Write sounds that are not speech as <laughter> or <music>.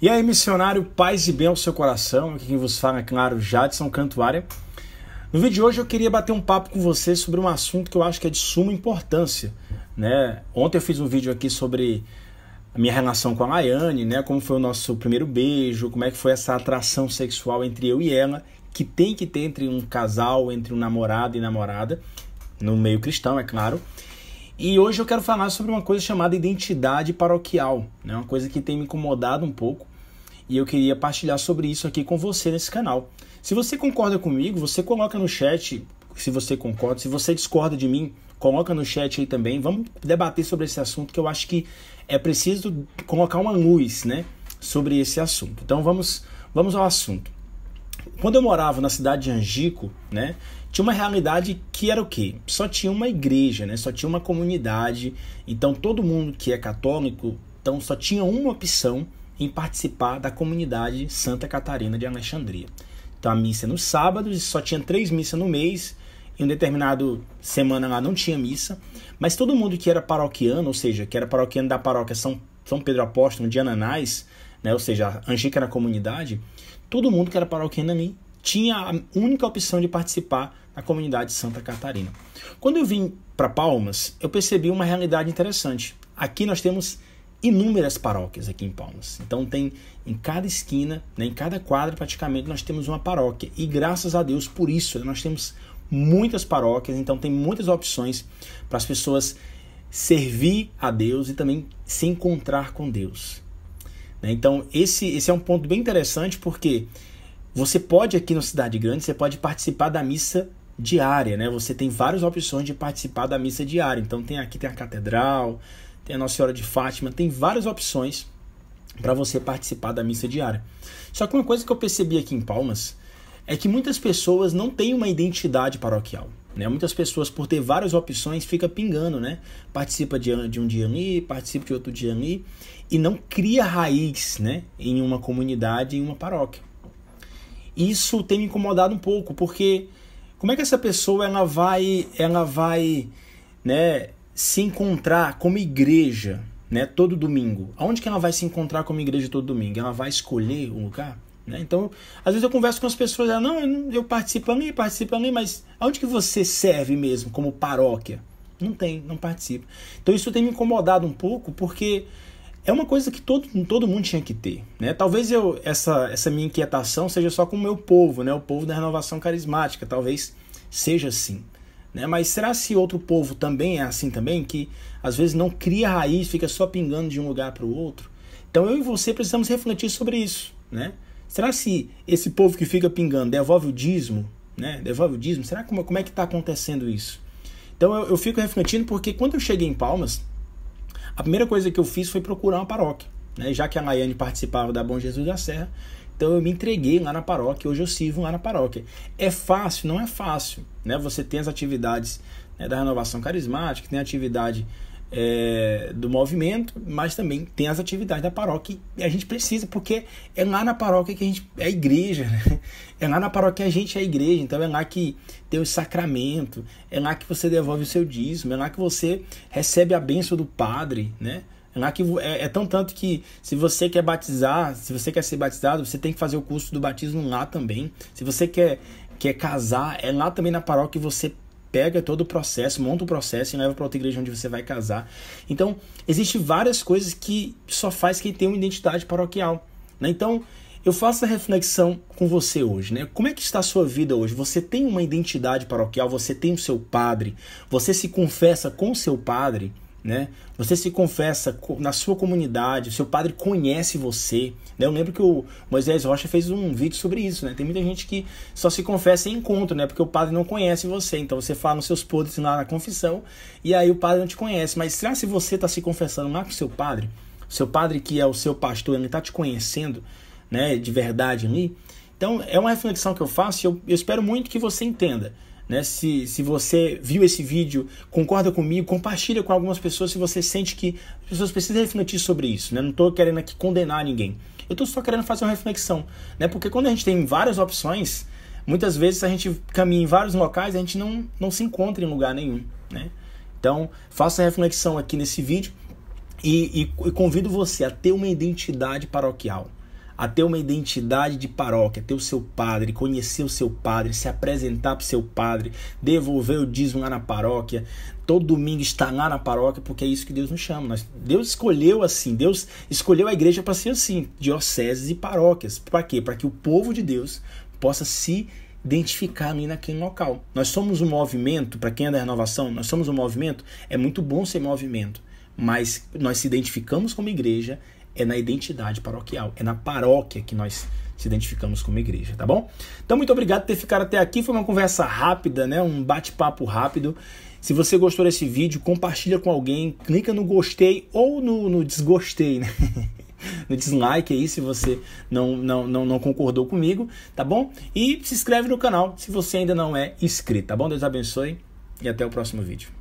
E aí, missionário, paz e bem ao seu coração. Aqui quem vos fala é, claro, Jadson Cantuária. No vídeo de hoje eu queria bater um papo com você sobre um assunto que eu acho que é de suma importância. Né? Ontem eu fiz um vídeo aqui sobre a minha relação com a Laiane, né? como foi o nosso primeiro beijo, como é que foi essa atração sexual entre eu e ela, que tem que ter entre um casal, entre um namorado e namorada, no meio cristão, é claro. E hoje eu quero falar sobre uma coisa chamada identidade paroquial, né? uma coisa que tem me incomodado um pouco e eu queria partilhar sobre isso aqui com você nesse canal. Se você concorda comigo, você coloca no chat se você concorda, se você discorda de mim, coloca no chat aí também. Vamos debater sobre esse assunto que eu acho que é preciso colocar uma luz, né, sobre esse assunto. Então vamos, vamos ao assunto. Quando eu morava na cidade de Angico, né, tinha uma realidade que era o quê? Só tinha uma igreja, né? Só tinha uma comunidade. Então todo mundo que é católico, então só tinha uma opção em participar da comunidade Santa Catarina de Alexandria. Então a missa nos sábados, só tinha três missas no mês. Em um determinado semana lá não tinha missa, mas todo mundo que era paroquiano, ou seja, que era paroquiano da paróquia São, São Pedro Apóstolo de Ananás, né, ou seja, Angica na comunidade, todo mundo que era paroquiano ali tinha a única opção de participar na comunidade de Santa Catarina. Quando eu vim para Palmas, eu percebi uma realidade interessante. Aqui nós temos inúmeras paróquias aqui em Palmas. Então tem em cada esquina, né, em cada quadra praticamente nós temos uma paróquia. E graças a Deus por isso né, nós temos muitas paróquias, então tem muitas opções para as pessoas servir a Deus e também se encontrar com Deus. Né? Então, esse, esse é um ponto bem interessante porque você pode, aqui na Cidade Grande, você pode participar da missa diária, né? Você tem várias opções de participar da missa diária. Então, tem aqui tem a Catedral, tem a Nossa Senhora de Fátima, tem várias opções para você participar da missa diária. Só que uma coisa que eu percebi aqui em Palmas é que muitas pessoas não têm uma identidade paroquial. Né? Muitas pessoas, por ter várias opções, fica pingando, né? Participa de, de um dia ali, participa de outro dia ali e não cria raiz, né? Em uma comunidade, em uma paróquia. Isso tem me incomodado um pouco, porque como é que essa pessoa ela vai, ela vai, né? Se encontrar como igreja, né? Todo domingo. Aonde que ela vai se encontrar como igreja todo domingo? Ela vai escolher um lugar? Né? Então, às vezes eu converso com as pessoas, ela não, eu participo ali, participo ali, mas aonde que você serve mesmo como paróquia? Não tem, não participa. Então isso tem me incomodado um pouco, porque é uma coisa que todo, todo mundo tinha que ter. Né? Talvez eu essa, essa minha inquietação seja só com o meu povo, né? o povo da renovação carismática, talvez seja assim. Né? Mas será se outro povo também é assim também, que às vezes não cria raiz, fica só pingando de um lugar para o outro? Então eu e você precisamos refletir sobre isso. Né? Será se esse povo que fica pingando devolve o dízimo? Né? Devolve o dízimo? Será como, como é que está acontecendo isso? Então eu, eu fico refletindo porque quando eu cheguei em Palmas, a primeira coisa que eu fiz foi procurar uma paróquia. Né? Já que a Laiane participava da Bom Jesus da Serra, então eu me entreguei lá na paróquia, hoje eu sirvo lá na paróquia. É fácil? Não é fácil. Né? Você tem as atividades né, da renovação carismática, tem a atividade é, do movimento, mas também tem as atividades da paróquia e a gente precisa, porque é lá na paróquia que a gente é a igreja, né? <laughs> é lá na paróquia que a gente é a igreja, então é lá que tem o sacramento, é lá que você devolve o seu dízimo, é lá que você recebe a bênção do padre, né? É, lá que, é, é tão tanto que se você quer batizar, se você quer ser batizado, você tem que fazer o curso do batismo lá também. Se você quer, quer casar, é lá também na paróquia que você pega todo o processo, monta o processo e leva para outra igreja onde você vai casar. Então, existe várias coisas que só faz quem tem uma identidade paroquial. Né? Então, eu faço a reflexão com você hoje, né? Como é que está a sua vida hoje? Você tem uma identidade paroquial, você tem o seu padre, você se confessa com o seu padre né? Você se confessa na sua comunidade, o seu padre conhece você. Né? Eu lembro que o Moisés Rocha fez um vídeo sobre isso, né? Tem muita gente que só se confessa em encontro, né? Porque o padre não conhece você. Então você fala nos seus podres lá na confissão e aí o padre não te conhece. Mas será se você está se confessando lá com o seu padre, seu padre que é o seu pastor, ele está te conhecendo, né? De verdade ali. Então é uma reflexão que eu faço e eu, eu espero muito que você entenda. Né? Se, se você viu esse vídeo, concorda comigo, compartilha com algumas pessoas se você sente que as pessoas precisam refletir sobre isso. Né? Não estou querendo aqui condenar ninguém. Eu estou só querendo fazer uma reflexão. Né? Porque quando a gente tem várias opções, muitas vezes a gente caminha em vários locais e a gente não, não se encontra em lugar nenhum. Né? Então, faça a reflexão aqui nesse vídeo e, e, e convido você a ter uma identidade paroquial a ter uma identidade de paróquia, ter o seu padre, conhecer o seu padre, se apresentar para o seu padre, devolver o dízimo lá na paróquia, todo domingo estar lá na paróquia, porque é isso que Deus nos chama. Deus escolheu assim, Deus escolheu a igreja para ser assim, dioceses e paróquias. Para quê? Para que o povo de Deus possa se identificar ali naquele local. Nós somos um movimento, para quem é da renovação, nós somos um movimento, é muito bom ser movimento, mas nós se identificamos como igreja é na identidade paroquial, é na paróquia que nós se identificamos como igreja, tá bom? Então, muito obrigado por ter ficado até aqui. Foi uma conversa rápida, né? Um bate-papo rápido. Se você gostou desse vídeo, compartilha com alguém, clica no gostei ou no, no desgostei, né? <laughs> no dislike aí se você não, não, não, não, concordou comigo, tá bom? E se inscreve no canal se você ainda não é inscrito, tá bom? Deus abençoe e até o próximo vídeo.